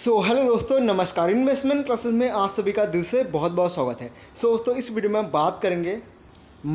सो so, hello दोस्तों नमस्कार investment classes में आज सभी का दिल से बहुत बहुत स्वागत है सो so, दोस्तों इस वीडियो में हम बात करेंगे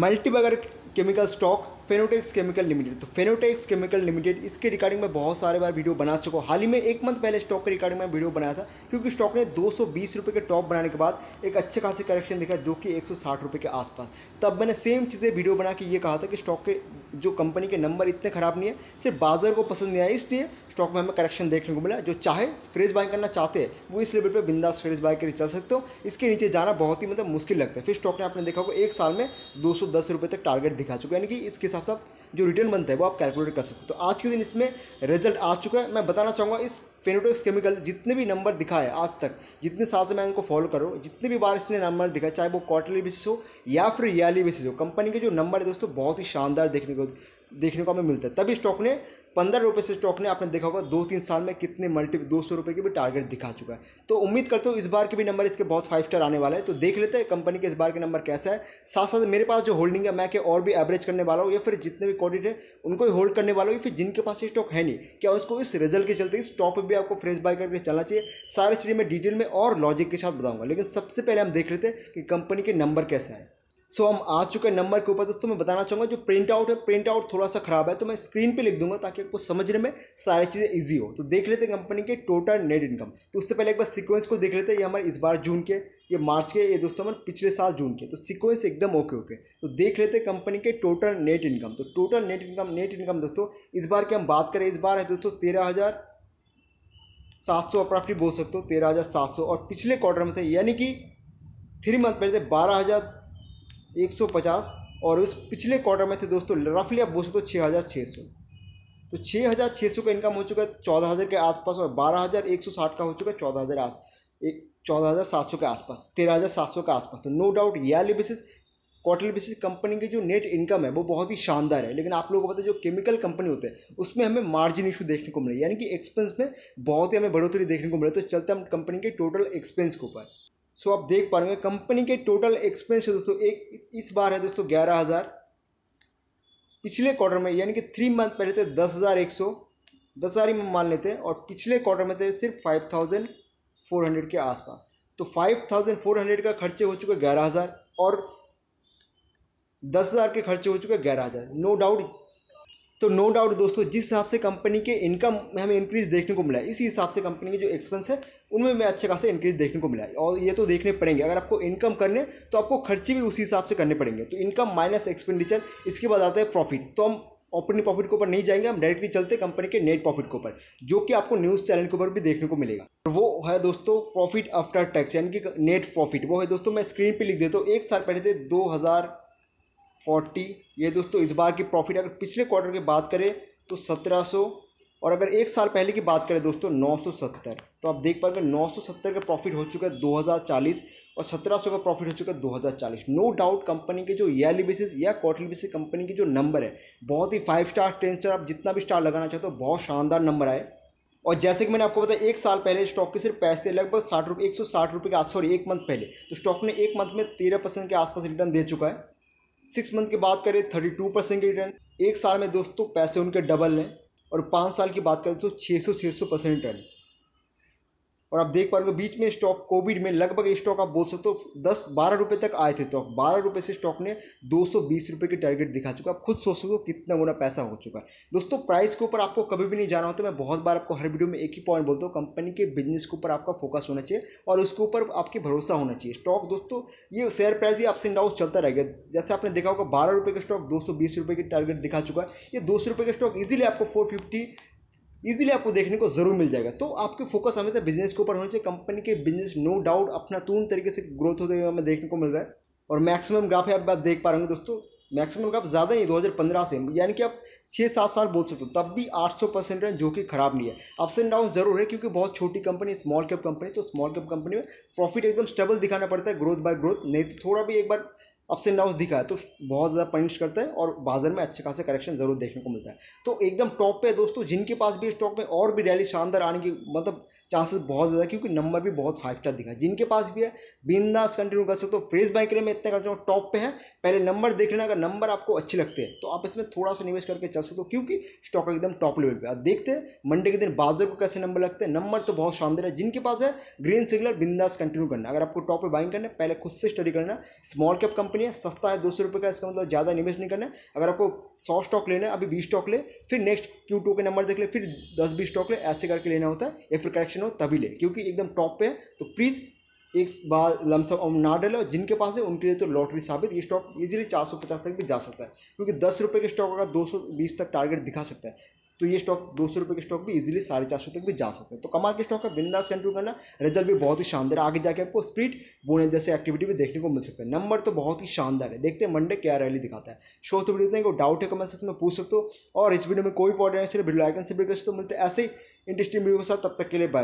multibagger chemical stock Phenotex chemical limited तो फेनोटेक्स केमिकल लिमिटेड इसके रिकॉर्डिंग में बहुत सारे बार वीडियो बना चुका हूँ हाल ही में एक मंथ पहले स्टॉक के रिकॉर्डिंग में वीडियो बनाया था क्योंकि स्टॉक ने दो सौ के टॉप बनाने के बाद एक अच्छे खासे करेक्शन देखा जो कि एक रुपए के आसपास तब मैंने सेम चीज़ें वीडियो बना के ये कहा था कि स्टॉक के जो कंपनी के नंबर इतने ख़राब नहीं है सिर्फ बाजार को पसंद नहीं आया इसलिए स्टॉक में हमें करेक्शन देखने को मिला जो चाहे फ्रेज बाय करना चाहते हैं वो इस लेवल पे बिंदास फ्रेज बाय करके चल सकते हो इसके नीचे जाना बहुत ही मतलब मुश्किल लगता है फिर स्टॉक ने आपने देखा होगा एक साल में दो सौ तक टारगेट दिखा चुका है यानी कि इसके हिसाब से आप जो रिटर्न बनता है वो आप कैलकुलेट कर सकते हो तो आज के दिन इसमें रिजल्ट आ चुका है मैं बताना चाहूँगा इस फेनोटोक्स केमिकल जितने भी नंबर दिखा है आज तक जितने साल से मैं इनको फॉलो करूँ जितने भी बार इसने नंबर दिखा चाहे वो क्वार्टरली बेसिस हो या फिर ईयरली बेसिस हो कंपनी के जो नंबर है दोस्तों बहुत ही शानदार देखने को देखने को हमें मिलता है तभी स्टॉक ने पंद्रह रुपये से स्टॉक ने आपने देखा होगा दो तीन साल में कितने मल्टी दो सौ रुपये की भी टारगेट दिखा चुका है तो उम्मीद करते हो इस बार के भी नंबर इसके बहुत फाइव स्टार आने वाला है तो देख लेते हैं कंपनी के इस बार के नंबर कैसा है साथ साथ मेरे पास जो होल्डिंग है मैं क्या और भी एवरेज करने वाला हूँ या फिर जितने भी क्वाडिट है उनको ही होल्ड करने वाला हूँ या फिर जिनके पास ये स्टॉक है नहीं क्या उसको इस रिजल्ट के चलते इस स्टॉक भी आपको फ्रेश बाय करके चलना चाहिए सारी चीज़ें मैं डिटेल में और लॉजिक के साथ बताऊँगा लेकिन सबसे पहले हम देख लेते हैं कि कंपनी के नंबर कैसे हैं सो हम आ चुके हैं नंबर के ऊपर दोस्तों मैं बताना चाहूँगा जो प्रिंट आउट है प्रिंट आउट थोड़ा सा खराब है तो मैं स्क्रीन पे लिख दूंगा ताकि आपको समझने में सारी चीज़ें ईजी हो तो देख लेते हैं कंपनी के टोटल नेट इनकम तो उससे पहले एक बार सीक्वेंस को देख लेते हैं ये हमारे इस बार जून के ये मार्च के ये दोस्तों हमारे पिछले साल जून के तो सिक्वेंस एकदम ओके ओके तो देख लेते हैं कंपनी के टोटल नेट इनकम तो total net income net income दोस्तों इस बार की हम बात करें इस बार है दोस्तों तेरह हज़ार सात सौ अप्रॉक्टली बोल सकते हो तेरह हज़ार सात सौ और पिछले क्वार्टर में थे यानी कि थ्री मंथ पहले थे बारह हज़ार एक सौ पचास और उस पिछले क्वार्टर में थे दोस्तों रफली आप बोल सकते हो छः हज़ार छः सौ तो छः हज़ार छः सौ का इनकम हो चुका है चौदह हज़ार के आसपास और बारह हज़ार एक सौ साठ का हो चुका है चौदह हज़ार आस एक चौदह हज़ार सात सौ के आसपास तेरह हज़ार सात सौ के आसपास तो no doubt yearly basis quarterly basis company की जो नेट इनकम है वो बहुत ही शानदार है लेकिन आप लोगों को पता है जो केमिकल कंपनी होते हैं उसमें हमें मार्जिन इशू देखने को मिले यानी कि एक्सपेंस में बहुत ही हमें बढ़ोतरी देखने को मिले तो चलते हम कंपनी के टोटल एक्सपेंस के ऊपर सो आप देख पा रहे कंपनी के टोटल एक्सपेंस है दोस्तों एक इस बार है दोस्तों ग्यारह हज़ार पिछले क्वार्टर में यानी कि थ्री मंथ पहले थे दस हज़ार एक सौ दस हज़ार ही मान लेते हैं और पिछले क्वार्टर में थे सिर्फ फाइव थाउजेंड फोर हंड्रेड के आसपास तो फाइव थाउजेंड फोर हंड्रेड का खर्चे हो चुका ग्यारह हज़ार और दस हज़ार के खर्चे हो चुके ग्यारह हज़ार नो डाउट तो नो डाउट दोस्तों जिस हिसाब से कंपनी के इनकम में हमें इंक्रीज़ देखने को मिला है इसी हिसाब से कंपनी के जो एक्सपेंस है उनमें हमें अच्छे खासे इंक्रीज़ देखने को मिला है और ये तो देखने पड़ेंगे अगर आपको इनकम करने तो आपको खर्चे भी उसी हिसाब से करने पड़ेंगे तो इनकम माइनस एक्सपेंडिचर इसके बाद आता है प्रॉफिट तो हम ऑपरेटिंग प्रॉफिट के ऊपर नहीं जाएंगे हम डायरेक्टली चलते कंपनी के नेट प्रॉफिट के ऊपर जो कि आपको न्यूज़ चैनल के ऊपर भी देखने को मिलेगा और वो है दोस्तों प्रॉफिट आफ्टर टैक्स यानी कि नेट प्रॉफिट वो है दोस्तों मैं स्क्रीन पर लिख देता हूँ एक साल पहले थे दो हज़ार फोर्टी ये दोस्तों इस बार की प्रॉफिट अगर पिछले क्वार्टर की बात करें तो सत्रह सौ और अगर एक साल पहले की बात करें दोस्तों नौ सौ सत्तर तो आप देख पाएंगे नौ सौ सत्तर का प्रॉफिट हो चुका है दो हज़ार चालीस और सत्रह सौ का प्रॉफिट हो चुका है दो हज़ार चालीस नो डाउट कंपनी के जो ईयरली बेसिस या क्वार्टरली बेसिस कंपनी के जो नंबर है बहुत ही फाइव स्टार टेन स्टार आप जितना भी स्टार लगाना चाहते हो तो बहुत शानदार नंबर आए और जैसे कि मैंने आपको बताया एक साल पहले स्टॉक के सिर्फ पैसे लगभग साठ रुपये एक सौ साठ रुपये के आस सॉरी एक मंथ पहले तो स्टॉक ने एक मंथ में तेरह परसेंट के आसपास रिटर्न दे चुका है सिक्स मंथ की बात करें थर्टी टू परसेंट की रिटर्न एक साल में दोस्तों पैसे उनके डबल हैं और पाँच साल की बात करें तो छः सौ छः सौ परसेंट रिटर्न और आप देख पा रहे हो बीच में स्टॉक कोविड में लगभग स्टॉक आप बोल सकते हो दस बारह रुपये तक आए थे स्टॉक बारह रुपये से स्टॉक ने दो सौ बीस रुपये की टारगेट दिखा चुका आप खुद सोच सकते हो कितना गुना पैसा हो चुका है दोस्तों प्राइस के ऊपर आपको कभी भी नहीं जाना होता मैं बहुत बार आपको हर वीडियो में एक ही पॉइंट बोलता हूँ कंपनी के बिजनेस के ऊपर आपका फोकस होना चाहिए और उसके ऊपर आपके भरोसा होना चाहिए स्टॉक दोस्तों ये शेयर प्राइस ही अप्स एंड डाउन चलता रहेगा जैसे आपने देखा होगा बारह रुपये का स्टॉक दो सौ बीस रुपये की टारगेट दिखा चुका है ये दो सौ रुपये का स्टॉक ईजिली आपको फोर फिफ्टी ईजिली आपको देखने को जरूर मिल जाएगा तो आपके फोकस हमेशा बिजनेस के ऊपर होना चाहिए कंपनी के बिजनेस नो डाउट अपना तूर्ण तरीके से ग्रोथ होते हुए हमें देखने को मिल रहा है और मैक्सिमम ग्राफ है आप देख पा रहे दोस्तों मैक्सिमम ग्राफ ज़्यादा नहीं 2015 से यानी कि आप छः सात साल बोल सकते हो तब भी सौ परसेंट है जो कि ख़राब नहीं है अप्स एंड डाउन जरूर है क्योंकि बहुत छोटी कंपनी स्मॉल कैप कंपनी तो स्मॉल कैप कंपनी में प्रॉफिट एकदम स्टेबल दिखाना पड़ता है ग्रोथ बाय ग्रोथ नहीं तो थोड़ा भी एक बार अप्स एंड डाउन दिखा है तो बहुत ज़्यादा पनिश करता है और बाजार में अच्छे खासे करेक्शन जरूर देखने को मिलता है तो एकदम टॉप पे है दोस्तों जिनके पास भी स्टॉक में और भी रैली शानदार आने की मतलब चांसेस बहुत ज़्यादा क्योंकि नंबर भी बहुत फाइव स्टार दिखा है जिनके पास भी है बिंदास कंटिन्यू कर सकते हो फ्रेश बाइक में इतना करता हूँ टॉप पे है पहले नंबर देख लेना अगर नंबर आपको अच्छे लगते हैं तो आप इसमें थोड़ा सा निवेश करके चल सकते हो क्योंकि स्टॉक एकदम टॉप लेवल पर आप देखते हैं मंडे के दिन बाजार को कैसे नंबर लगते हैं नंबर तो बहुत शानदार है जिनके पास है ग्रीन सिग्नल बिंदास कंटिन्यू करना अगर आपको टॉप पर बाइंग करना है पहले खुद से स्टडी करना स्मॉल कैप कंपनी कंपनी है सस्ता है दो सौ रुपये का इसका मतलब ज़्यादा निवेश नहीं करना है अगर आपको सौ स्टॉक लेना है अभी बीस स्टॉक ले फिर नेक्स्ट क्यू टू के नंबर देख ले फिर दस बीस स्टॉक ले ऐसे करके लेना होता है या फिर करेक्शन हो तभी ले क्योंकि एकदम टॉप पे है तो प्लीज़ एक बार लमसम ना डलो और जिनके पास है उनके लिए तो लॉटरी साबित ये स्टॉक इजीली चार सौ पचास तक भी जा सकता है क्योंकि दस रुपये के स्टॉक अगर दो सौ बीस तक टारगेट दिखा सकता है तो ये स्टॉक दो सौ रुपये के स्टॉक भी इजीली साढ़े चार सौ तक भी जा सकते हैं तो कमाल के स्टॉक का बिंदास कंट्रोल करना रिजल्ट भी बहुत ही शानदार है आगे जाके आपको स्प्रीट बोने जैसे एक्टिविटी भी देखने को मिल सकता है नंबर तो बहुत ही शानदार है देखते हैं मंडे क्या रैली दिखाता है शो तो वीडियो को डाउट है कमेंट सेक्शन में पूछ सकते हो और इस वीडियो में कोई पॉडेंट वीडियो आइकन से भी कर सकते हो मिलते ऐसे ही इंटरेस्टिंग वीडियो के साथ तब तक के लिए बाय बाय